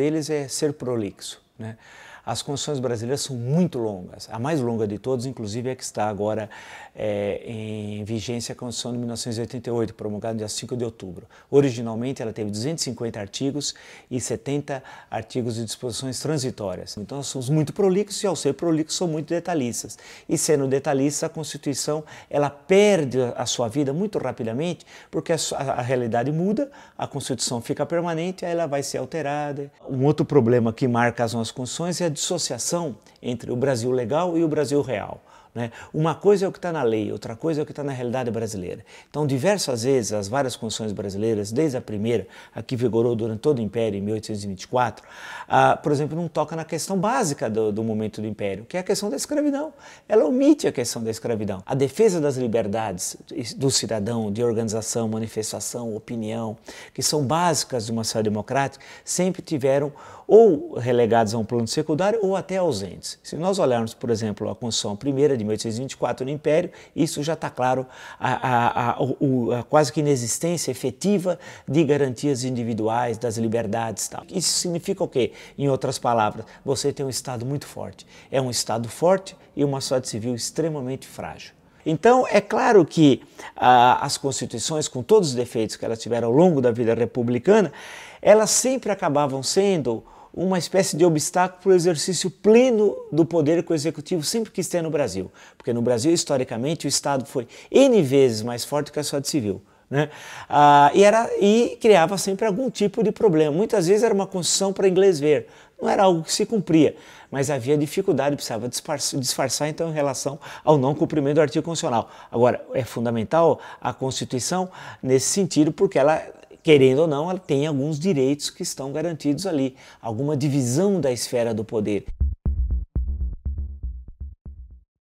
deles é ser prolixo. Né? As construções brasileiras são muito longas. A mais longa de todas, inclusive, é que está agora é, em vigência a Constituição de 1988, promulgada no dia 5 de outubro. Originalmente, ela teve 250 artigos e 70 artigos de disposições transitórias. Então, nós somos muito prolixos e, ao ser prolixos, somos muito detalhistas. E, sendo detalhistas, a Constituição ela perde a sua vida muito rapidamente, porque a, a realidade muda, a Constituição fica permanente, aí ela vai ser alterada. Um outro problema que marca as nossas Constituições é a dissociação entre o Brasil legal e o Brasil real. Né? Uma coisa é o que está na lei, outra coisa é o que está na realidade brasileira. Então, diversas vezes, as várias constituições brasileiras, desde a primeira, a que vigorou durante todo o Império, em 1824, por exemplo, não toca na questão básica do, do, momento do Império, que é a questão da escravidão. Ela omite a questão da escravidão. A defesa das liberdades do cidadão, de organização, manifestação, opinião, que são básicas de uma sociedade democrática, sempre tiveram ou relegados a um plano secundário ou até ausentes. Se nós olharmos, por exemplo, a Constituição Primeira de 1824 no Império, isso já está claro, a, a, a, a, quase que inexistência efetiva de garantias individuais, das liberdades tal. Isso significa o quê? Em outras palavras, você tem um Estado muito forte. É um Estado forte e uma sociedade civil extremamente frágil. Então, é claro que ah, as constituições, com todos os defeitos que elas tiveram ao longo da vida republicana, elas sempre acabavam sendo uma espécie de obstáculo para o exercício pleno do poder que o executivo sempre quis ter no Brasil. Porque no Brasil, historicamente, o Estado foi N vezes mais forte que a sociedade civil. Né? Ah, e, era, e criava sempre algum tipo de problema. Muitas vezes era uma concessão para inglês ver, não era algo que se cumpria, mas havia dificuldade, precisava disfarçar então em relação ao não cumprimento do artigo constitucional. Agora, é fundamental a Constituição nesse sentido, porque ela querendo ou não, ela tem alguns direitos que estão garantidos ali, alguma divisão da esfera do poder.